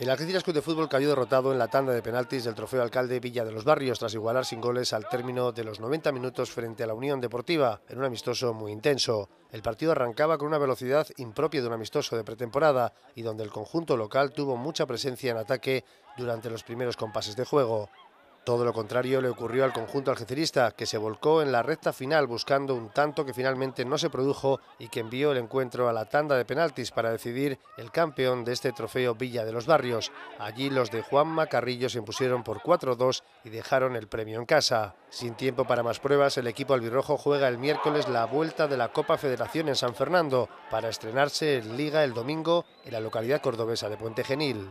El Algeciras Club de Fútbol cayó derrotado en la tanda de penaltis del Trofeo Alcalde Villa de los Barrios tras igualar sin goles al término de los 90 minutos frente a la Unión Deportiva en un amistoso muy intenso. El partido arrancaba con una velocidad impropia de un amistoso de pretemporada y donde el conjunto local tuvo mucha presencia en ataque durante los primeros compases de juego. Todo lo contrario le ocurrió al conjunto algecirista, que se volcó en la recta final buscando un tanto que finalmente no se produjo y que envió el encuentro a la tanda de penaltis para decidir el campeón de este trofeo Villa de los Barrios. Allí los de Juan Macarrillo se impusieron por 4-2 y dejaron el premio en casa. Sin tiempo para más pruebas, el equipo albirrojo juega el miércoles la vuelta de la Copa Federación en San Fernando para estrenarse en Liga el domingo en la localidad cordobesa de Puente Genil.